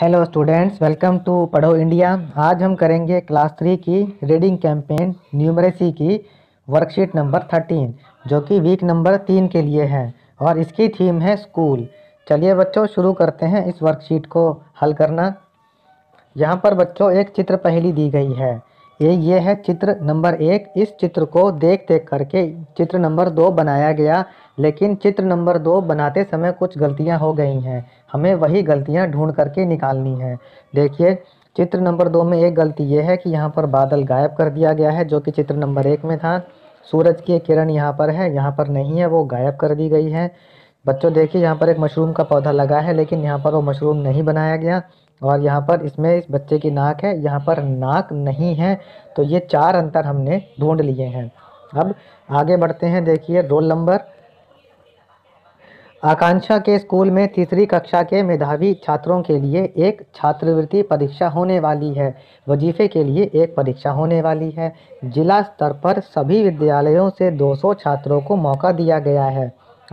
hello students welcome to Padho India आज हम करेंगे क्लास थ्री की रीडिंग कैंपेन न्यूमरेसी की वर्कशीट नंबर थर्टीन जो कि वीक नंबर तीन के लिए है और इसकी थीम है स्कूल चलिए बच्चों शुरू करते हैं इस वर्कशीट को हल करना यहाँ पर बच्चों एक चित्र पहली दी गई है ये ये है चित्र नंबर एक इस चित्र को देख देख करके चित्र नंबर दो बनाया गया लेकिन चित्र नंबर दो बनाते समय कुछ गलतियां हो गई हैं हमें वही गलतियां ढूंढ करके निकालनी है देखिए चित्र नंबर दो में एक गलती ये है कि यहाँ पर बादल गायब कर दिया गया है जो कि चित्र नंबर एक में था सूरज की किरण यहाँ पर है यहाँ पर नहीं है वो गायब कर दी गई है बच्चों देखिए यहाँ पर एक मशरूम का पौधा लगा है लेकिन यहाँ पर वो मशरूम नहीं बनाया गया और यहाँ पर इसमें इस बच्चे की नाक है यहाँ पर नाक नहीं है तो ये चार अंतर हमने ढूंढ लिए हैं अब आगे बढ़ते हैं देखिए रोल नंबर आकांक्षा के स्कूल में तीसरी कक्षा के मेधावी छात्रों के लिए एक छात्रवृत्ति परीक्षा होने वाली है वजीफे के लिए एक परीक्षा होने वाली है जिला स्तर पर सभी विद्यालयों से 200 छात्रों को मौका दिया गया है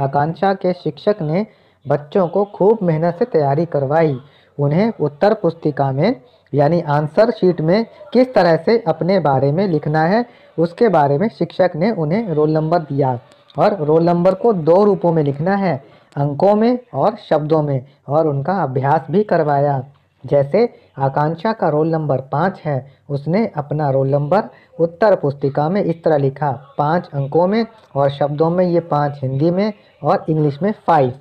आकांक्षा के शिक्षक ने बच्चों को खूब मेहनत से तैयारी करवाई उन्हें उत्तर पुस्तिका में यानी आंसर शीट में किस तरह से अपने बारे में लिखना है उसके बारे में शिक्षक ने उन्हें रोल नंबर दिया और रोल नंबर को दो रूपों में लिखना है अंकों में और शब्दों में और उनका अभ्यास भी करवाया जैसे आकांक्षा का रोल नंबर पाँच है उसने अपना रोल नंबर उत्तर पुस्तिका में इस तरह लिखा पाँच अंकों में और शब्दों में ये पाँच हिंदी में और इंग्लिश में फाइव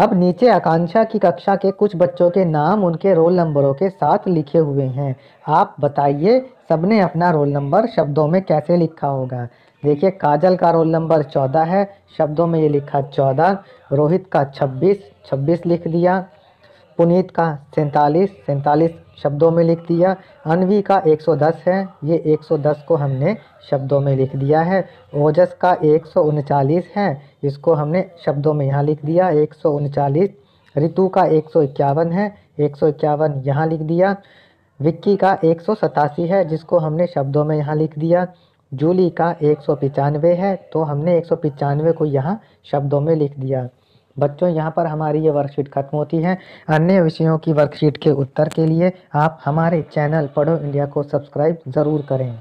अब नीचे आकांक्षा की कक्षा के कुछ बच्चों के नाम उनके रोल नंबरों के साथ लिखे हुए हैं आप बताइए सबने अपना रोल नंबर शब्दों में कैसे लिखा होगा देखिए काजल का रोल नंबर चौदह है शब्दों में ये लिखा चौदह रोहित का छब्बीस छब्बीस लिख दिया पुनीत का सैंतालीस सैंतालीस शब्दों में लिख दिया अनवी का 110 है ये 110 को हमने शब्दों में लिख दिया है ओजस का एक है इसको हमने शब्दों में यहाँ लिख दिया एक ऋतु का एक है एक सौ इक्यावन यहाँ लिख दिया विक्की का एक सौ सतासी है जिसको हमने शब्दों में यहाँ लिख दिया जूली का एक सौ पचानवे है तो हमने एक सौ पचानवे को यहाँ शब्दों में लिख दिया बच्चों यहाँ पर हमारी ये वर्कशीट खत्म होती है अन्य विषयों की वर्कशीट के उत्तर के लिए आप हमारे चैनल पढ़ो इंडिया को सब्सक्राइब ज़रूर करें